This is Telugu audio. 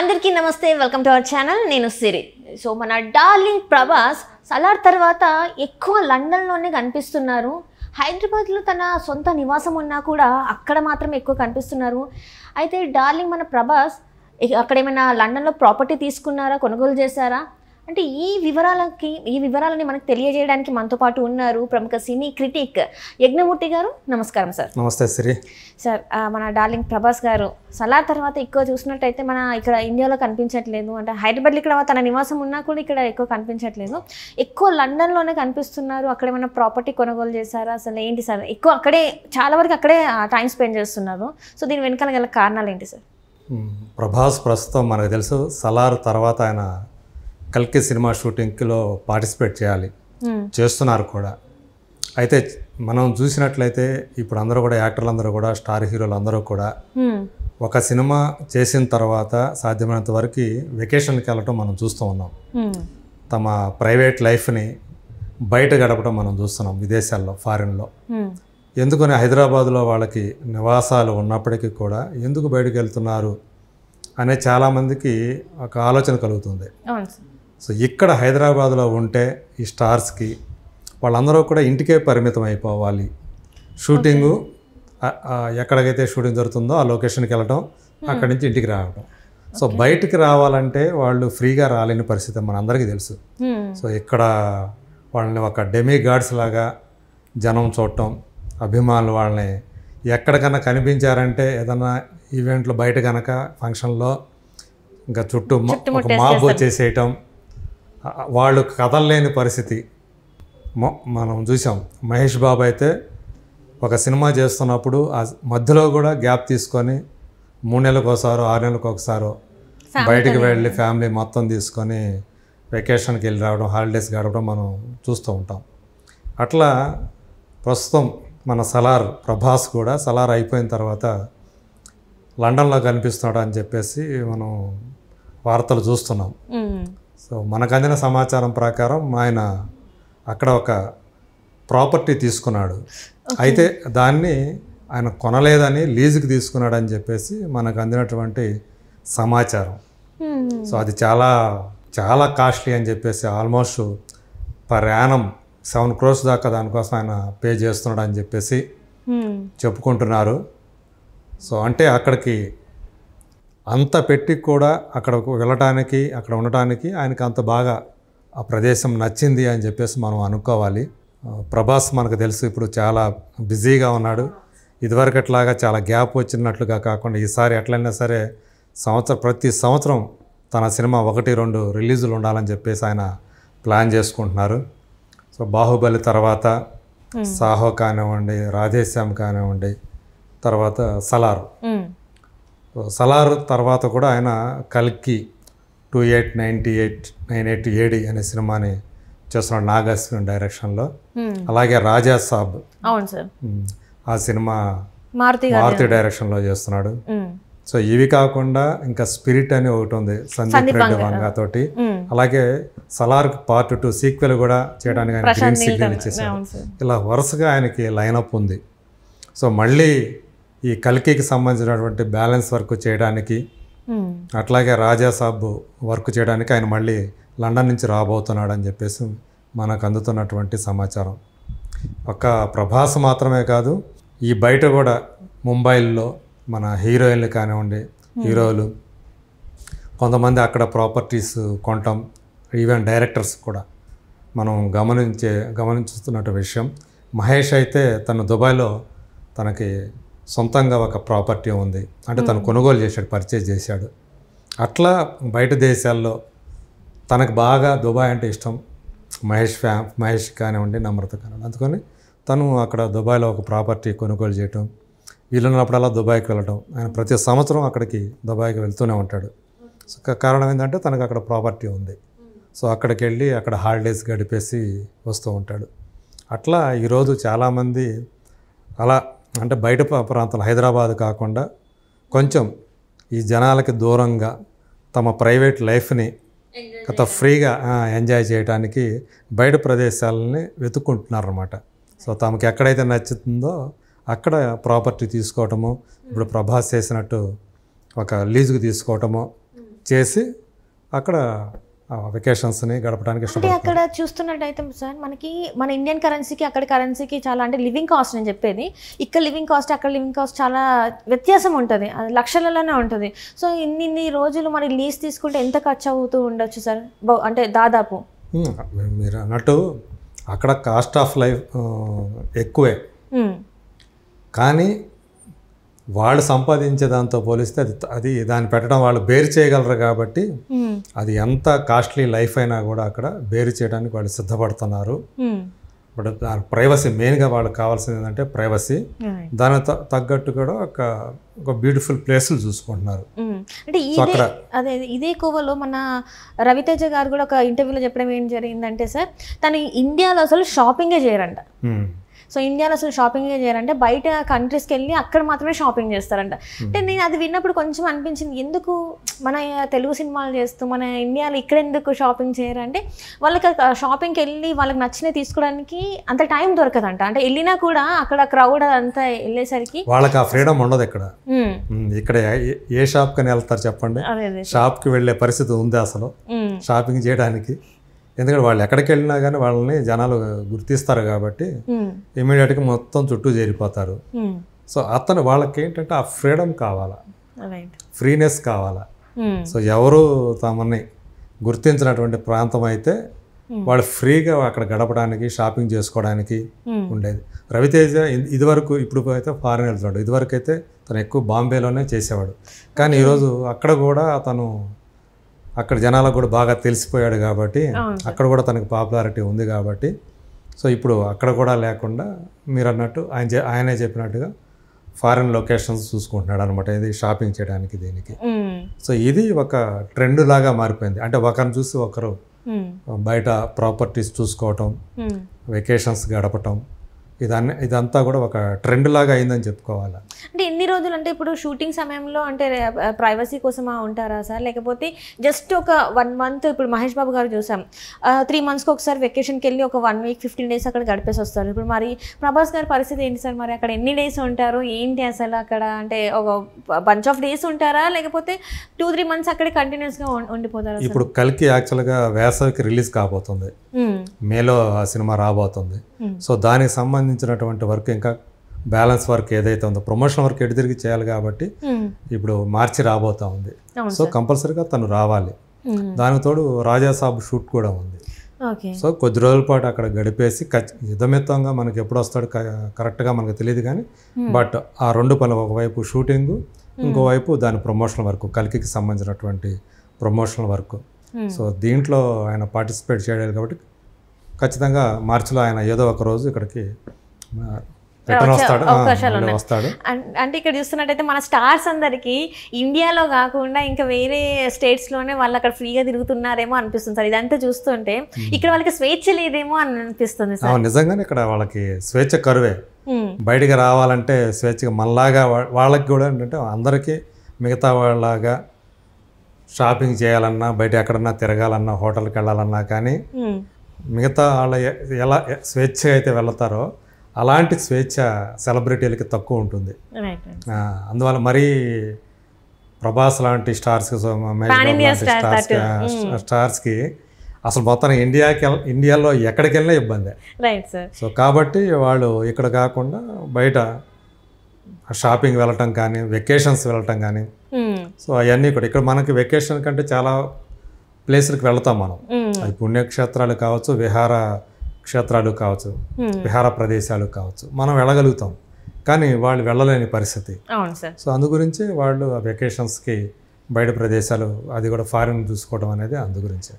అందరికీ నమస్తే వెల్కమ్ టు అవర్ ఛానల్ నేను సిరి సో మన డార్లింగ్ ప్రభాస్ సలార్ తర్వాత ఎక్కువ లండన్లోనే కనిపిస్తున్నారు హైదరాబాద్లో తన సొంత నివాసం ఉన్నా కూడా అక్కడ మాత్రం ఎక్కువ కనిపిస్తున్నారు అయితే డార్లింగ్ మన ప్రభాస్ అక్కడ ఏమైనా లండన్లో ప్రాపర్టీ తీసుకున్నారా కొనుగోలు చేశారా అంటే ఈ వివరాలకి ఈ వివరాలని మనకు తెలియజేయడానికి మనతో పాటు ఉన్నారు ప్రముఖ సినీ క్రిటిక్ యజ్ఞమూర్తి గారు నమస్కారం సార్ నమస్తే శ్రీ సార్ మన డార్లింగ్ ప్రభాస్ గారు సలార్ తర్వాత ఎక్కువ చూసినట్టయితే మన ఇక్కడ ఇండియాలో కనిపించట్లేదు అంటే హైదరాబాద్లో ఇక్కడ తన నివాసం ఉన్నా కూడా ఇక్కడ ఎక్కువ కనిపించట్లేదు ఎక్కువ లండన్లోనే కనిపిస్తున్నారు అక్కడ ఏమైనా ప్రాపర్టీ కొనుగోలు చేశారా అసలు ఏంటి సార్ ఎక్కువ అక్కడే చాలా వరకు అక్కడే టైం స్పెండ్ చేస్తున్నారు సో దీని వెనకాల గల కారణాలు ఏంటి సార్ ప్రభాస్ ప్రస్తుతం మనకు తెలుసు సలార్ తర్వాత ఆయన కల్కి సినిమా షూటింగ్లో పార్టిసిపేట్ చేయాలి చేస్తున్నారు కూడా అయితే మనం చూసినట్లయితే ఇప్పుడు అందరూ కూడా యాక్టర్లు అందరూ కూడా స్టార్ హీరోలు అందరూ కూడా ఒక సినిమా చేసిన తర్వాత సాధ్యమైనంత వరకు వెకేషన్కి వెళ్ళటం మనం చూస్తూ ఉన్నాం తమ ప్రైవేట్ లైఫ్ని బయట గడపడం మనం చూస్తున్నాం విదేశాల్లో ఫారిన్లో ఎందుకని హైదరాబాద్లో వాళ్ళకి నివాసాలు ఉన్నప్పటికీ కూడా ఎందుకు బయటకు వెళ్తున్నారు అనే చాలామందికి ఒక ఆలోచన కలుగుతుంది సో ఇక్కడ హైదరాబాద్లో ఉంటే ఈ స్టార్స్కి వాళ్ళందరూ కూడా ఇంటికే పరిమితం అయిపోవాలి షూటింగు ఎక్కడికైతే షూటింగ్ జరుగుతుందో ఆ లొకేషన్కి వెళ్ళటం అక్కడి నుంచి ఇంటికి రావడం సో బయటికి రావాలంటే వాళ్ళు ఫ్రీగా రాలేని పరిస్థితి మనందరికీ తెలుసు సో ఇక్కడ వాళ్ళని ఒక డెమీ గార్డ్స్ లాగా జనం చూడటం అభిమానులు వాళ్ళని ఎక్కడికన్నా కనిపించారంటే ఏదన్నా ఈవెంట్లు బయట కనుక ఫంక్షన్లో ఇంకా చుట్టూ ఒక మాపు వచ్చేసేయటం వాళ్ళు కదలలేని పరిస్థితి మనం చూసాం మహేష్ బాబు అయితే ఒక సినిమా చేస్తున్నప్పుడు ఆ మధ్యలో కూడా గ్యాప్ తీసుకొని మూడు నెలలకు ఒకసారో ఆరు నెలలకు ఒకసారో బయటికి వెళ్ళి ఫ్యామిలీ మొత్తం తీసుకొని వెకేషన్కి వెళ్ళి రావడం హాలిడేస్ గడపడం మనం చూస్తూ ఉంటాం అట్లా ప్రస్తుతం మన సలార్ ప్రభాస్ కూడా సలార్ అయిపోయిన తర్వాత లండన్లో కనిపిస్తున్నాడు అని చెప్పేసి మనం వార్తలు చూస్తున్నాం సో మనకు అందిన సమాచారం ప్రకారం ఆయన అక్కడ ఒక ప్రాపర్టీ తీసుకున్నాడు అయితే దాన్ని ఆయన కొనలేదని లీజుకి తీసుకున్నాడని చెప్పేసి మనకు అందినటువంటి సమాచారం సో అది చాలా చాలా కాస్ట్లీ అని చెప్పేసి almost per annum seven crores దాకా దానికోసం ఆయన పే చేస్తున్నాడు అని చెప్పేసి చెప్పుకుంటున్నారు సో అంటే అక్కడికి అంత పెట్టి కూడా అక్కడ వెళ్ళటానికి అక్కడ ఉండటానికి ఆయనకు అంత బాగా ఆ ప్రదేశం నచ్చింది అని చెప్పేసి మనం అనుకోవాలి ప్రభాస్ మనకు తెలుసు ఇప్పుడు చాలా బిజీగా ఉన్నాడు ఇదివరకట్లాగా చాలా గ్యాప్ వచ్చినట్లుగా కాకుండా ఈసారి ఎట్లయినా సరే సంవత్సరం ప్రతి సంవత్సరం తన సినిమా ఒకటి రెండు రిలీజులు ఉండాలని చెప్పేసి ఆయన ప్లాన్ చేసుకుంటున్నారు సో బాహుబలి తర్వాత సాహో కానివ్వండి రాధేశ్యామ్ కానివ్వండి తర్వాత సలార్ సలార్ తర్వాత కూడా ఆయన కల్కి two eight ninety eight nine eight AD అనే సినిమాని చేస్తున్నాడు నాగాశ్విన్ డైరెక్షన్లో అలాగే రాజా సాబ్ ఆ సినిమా మారుతి డైరెక్షన్లో చేస్తున్నాడు సో ఇవి కాకుండా ఇంకా స్పిరిట్ అని ఒకటి ఉంది సందీప్ రెడ్డి వంగా తోటి అలాగే సలార్ పార్ట్ టూ సీక్వెల్ కూడా చేయడానికి ఆయన గ్రీన్ సిగ్నల్ ఇచ్చేసాడు ఇలా వరుసగా ఆయనకి లైన్అప్ ఉంది సో మళ్ళీ ఈ కల్కీకి సంబంధించినటువంటి బ్యాలెన్స్ వర్క్ చేయడానికి అట్లాగే రాజా సాబ్ వర్క్ చేయడానికి ఆయన మళ్ళీ లండన్ నుంచి రాబోతున్నాడు అని చెప్పేసి మనకు అందుతున్నటువంటి సమాచారం ఒక ప్రభాస్ మాత్రమే కాదు ఈ బయట కూడా ముంబైల్లో మన హీరోయిన్లు కానివ్వండి హీరోలు కొంతమంది అక్కడ ప్రాపర్టీస్ కొనటం ఈవెన్ డైరెక్టర్స్ కూడా మనం గమనించే గమనిస్తున్నట్టు విషయం మహేష్ అయితే తను దుబాయ్లో తనకి సొంతంగా ఒక ప్రాపర్టీ ఉంది అంటే తను కొనుగోలు చేశాడు పర్చేజ్ చేశాడు అట్లా బయట దేశాల్లో తనకు బాగా దుబాయ్ అంటే ఇష్టం మహేష్ ఫ్యా మహేష్ కానివ్వండి నమ్రత కానివ్వండి అందుకని తను అక్కడ దుబాయ్లో ఒక ప్రాపర్టీ కొనుగోలు చేయటం వీళ్ళున్నప్పుడల్లా దుబాయ్కి వెళ్ళటం ఆయన ప్రతి సంవత్సరం అక్కడికి దుబాయ్కి వెళ్తూనే ఉంటాడు సో కారణం ఏంటంటే తనకు అక్కడ ప్రాపర్టీ ఉంది సో అక్కడికి వెళ్ళి అక్కడ హాలిడేస్ గడిపేసి వస్తూ ఉంటాడు అట్లా ఈరోజు చాలామంది అలా అంటే బయట ప్రాంతాలు హైదరాబాద్ కాకుండా కొంచెం ఈ జనాలకి దూరంగా తమ ప్రైవేట్ లైఫ్ని గత ఫ్రీగా ఎంజాయ్ చేయడానికి బయట ప్రదేశాలని వెతుక్కుంటున్నారనమాట సో తమకు ఎక్కడైతే నచ్చుతుందో అక్కడ ప్రాపర్టీ తీసుకోవటము ఇప్పుడు ప్రభాస్ చేసినట్టు ఒక లీజుకు తీసుకోవటము hmm. చేసి అక్కడ వెకేషన్స్ని గడపడానికి అంటే అక్కడ చూస్తున్నట్టయితే సార్ మనకి మన ఇండియన్ కరెన్సీకి అక్కడ కరెన్సీకి చాలా అంటే లివింగ్ కాస్ట్ నేను చెప్పేది ఇక్కడ లివింగ్ కాస్ట్ అక్కడ లివింగ్ కాస్ట్ చాలా వ్యత్యాసం ఉంటుంది అది లక్షలలోనే ఉంటుంది సో ఇన్ని ఇన్ని రోజులు మరి లీజ్ తీసుకుంటే ఎంత ఖర్చు అవుతూ ఉండొచ్చు సార్ అంటే దాదాపు మీరు అన్నట్టు అక్కడ కాస్ట్ ఆఫ్ లైఫ్ ఎక్కువే కానీ వాళ్ళు సంపాదించే దాంతో పోలిస్తే అది అది దాన్ని పెట్టడం వాళ్ళు బేరు చేయగలరు కాబట్టి అది ఎంత కాస్ట్లీ లైఫ్ అయినా కూడా అక్కడ బేరు చేయడానికి వాళ్ళు సిద్ధపడుతున్నారు బట్ ప్రైవసీ మెయిన్గా వాళ్ళకి కావాల్సింది ఏంటంటే ప్రైవసీ దాని తగ్గట్టు కూడా ఒక ఒక బ్యూటిఫుల్ ప్లేసులు చూసుకుంటున్నారు అంటే ఈ అదే ఇదే కోవలో మన రవితేజ గారు కూడా ఒక ఇంటర్వ్యూలో చెప్పడం ఏం జరిగిందంటే సార్ తను ఇండియాలో అసలు షాపింగే చేయరంట సో ఇండియాలో అసలు షాపింగ్ చేయాలంటే బయట కంట్రీస్కి వెళ్ళి అక్కడ మాత్రమే షాపింగ్ చేస్తారంట అంటే hmm. నేను అది విన్నప్పుడు కొంచెం అనిపించింది ఎందుకు మన తెలుగు సినిమాలు చేస్తూ మన ఇండియాలో ఇక్కడ ఎందుకు షాపింగ్ చేయరంటే వాళ్ళకి షాపింగ్కి వెళ్ళి వాళ్ళకి నచ్చినవి తీసుకోవడానికి అంత టైం దొరకదంట అంటే వెళ్ళినా కూడా అక్కడ క్రౌడ్ అంతా వెళ్ళేసరికి వాళ్ళకి ఆ ఫ్రీడమ్ ఉండదు ఇక్కడ hmm. Hmm. ఇక్కడ ఏ షాప్ కని వెళ్తారు చెప్పండి షాప్ కి వెళ్ళే పరిస్థితి ఉంది అసలు షాపింగ్ చేయడానికి ఎందుకంటే వాళ్ళు ఎక్కడికి వెళ్ళినా కానీ వాళ్ళని జనాలు గుర్తిస్తారు కాబట్టి ఇమీడియట్గా మొత్తం చుట్టూ చేరిపోతారు సో అతను వాళ్ళకి ఏంటంటే ఆ ఫ్రీడమ్ కావాలా ఫ్రీనెస్ కావాలా సో ఎవరు తమని గుర్తించినటువంటి ప్రాంతం అయితే వాళ్ళు ఫ్రీగా అక్కడ గడపడానికి షాపింగ్ చేసుకోవడానికి ఉండేది రవితేజ ఇదివరకు ఇప్పుడు అయితే ఫారెన్ వెళ్తున్నాడు ఇదివరకు అయితే తను ఎక్కువ బాంబేలోనే చేసేవాడు కానీ ఈరోజు అక్కడ కూడా తను అక్కడ జనాలకు కూడా బాగా తెలిసిపోయాడు కాబట్టి అక్కడ కూడా తనకు పాపులారిటీ ఉంది కాబట్టి సో ఇప్పుడు అక్కడ కూడా లేకుండా మీరు అన్నట్టు ఆయన ఆయనే చెప్పినట్టుగా ఫారిన్ లొకేషన్స్ చూసుకుంటున్నాడు అనమాట ఇది షాపింగ్ చేయడానికి దీనికి సో ఇది ఒక ట్రెండ్ లాగా మారిపోయింది అంటే ఒకరిని చూసి ఒకరు బయట ప్రాపర్టీస్ చూసుకోవటం వెకేషన్స్ గడపటం ఇదన్నీ ఇదంతా కూడా ఒక ట్రెండ్ లాగా అయిందని చెప్పుకోవాలి అంటే ఎన్ని రోజులు అంటే ఇప్పుడు షూటింగ్ సమయంలో అంటే ప్రైవసీ కోసమా ఉంటారా సార్ లేకపోతే జస్ట్ ఒక వన్ మంత్ ఇప్పుడు మహేష్ బాబు గారు చూసాం త్రీ మంత్స్కి ఒకసారి వెకేషన్కి వెళ్ళి ఒక వన్ వీక్ ఫిఫ్టీన్ డేస్ అక్కడ గడిపేసి వస్తారు ఇప్పుడు మరి ప్రభాస్ గారి పరిస్థితి ఏంటి సార్ మరి అక్కడ ఎన్ని డేస్ ఉంటారు ఏంటి అసలు అక్కడ అంటే ఒక బంచ్ ఆఫ్ డేస్ ఉంటారా లేకపోతే టూ త్రీ మంత్స్ అక్కడ కంటిన్యూస్గా ఉండిపోతారా ఇప్పుడు కలికి యాక్చువల్గా వేసవికి రిలీజ్ కాబోతుంది మేలో ఆ సినిమా రాబోతుంది hmm. సో దానికి సంబంధించినటువంటి వర్క్ ఇంకా బ్యాలెన్స్ వర్క్ ఏదైతే ఉందో ప్రమోషన్ వర్క్ ఎటు తిరిగి చేయాలి కాబట్టి hmm. ఇప్పుడు మార్చి రాబోతా ఉంది సో కంపల్సరీగా తను రావాలి hmm. దానికి తోడు రాజా సాబ్ షూట్ కూడా ఉంది సో కొద్ది రోజుల పాటు అక్కడ గడిపేసి యుధమిత్తంగా మనకి ఎప్పుడు వస్తాడు కరెక్ట్గా మనకు తెలియదు కానీ బట్ ఆ రెండు పనులు ఒకవైపు షూటింగ్ ఇంకోవైపు దాని ప్రమోషనల్ వర్క్ కలికికి సంబంధించినటువంటి ప్రమోషనల్ వర్క్ సో దీంట్లో ఆయన పార్టిసిపేట్ చేయలేదు కాబట్టి ఖచ్చితంగా మార్చిలో ఆయన ఏదో ఒక రోజు ఇక్కడికి అవకాశాలు అంటే ఇక్కడ చూస్తున్నట్టయితే మన స్టార్స్ అందరికి ఇండియాలో కాకుండా ఇంకా వేరే స్టేట్స్ లోనే వాళ్ళు అక్కడ ఫ్రీగా తిరుగుతున్నారేమో అనిపిస్తుంది సార్ ఇదంతా చూస్తుంటే ఇక్కడ వాళ్ళకి స్వేచ్ఛ లేదేమో అని అనిపిస్తుంది సార్ నిజంగానే ఇక్కడ వాళ్ళకి స్వేచ్ఛ కరువే బయటికి రావాలంటే స్వేచ్ఛగా మనలాగా వాళ్ళకి కూడా ఏంటంటే అందరికీ మిగతా వాళ్ళగా షాపింగ్ చేయాలన్నా బయట ఎక్కడన్నా తిరగాలన్నా హోటల్కి వెళ్ళాలన్నా కానీ మిగతా వాళ్ళ ఎలా స్వేచ్ఛ అయితే వెళ్తారో అలాంటి స్వేచ్ఛ సెలబ్రిటీలకి తక్కువ ఉంటుంది అందువల్ల మరీ ప్రభాస్ లాంటి స్టార్స్కి స్టార్స్కి hmm. అసలు మొత్తం ఇండియాకి ఇండియాలో ఎక్కడికి వెళ్ళినా ఇబ్బంది సో కాబట్టి వాళ్ళు ఇక్కడ కాకుండా బయట షాపింగ్ వెళ్ళటం కానీ వెకేషన్స్ వెళ్ళటం కానీ hmm. సో అవన్నీ కూడా ఇక్కడ మనకి వెకేషన్ కంటే చాలా ప్లేస్లకు వెళతాం మనం అది పుణ్యక్షేత్రాలు కావచ్చు విహార క్షేత్రాలు కావచ్చు విహార ప్రదేశాలు కావచ్చు మనం వెళ్ళగలుగుతాం కానీ వాళ్ళు వెళ్ళలేని పరిస్థితి సో అందు గురించి వాళ్ళు వెకేషన్స్కి బయట ప్రదేశాలు అది కూడా ఫారిన్ చూసుకోవడం అనేది అందు గురించి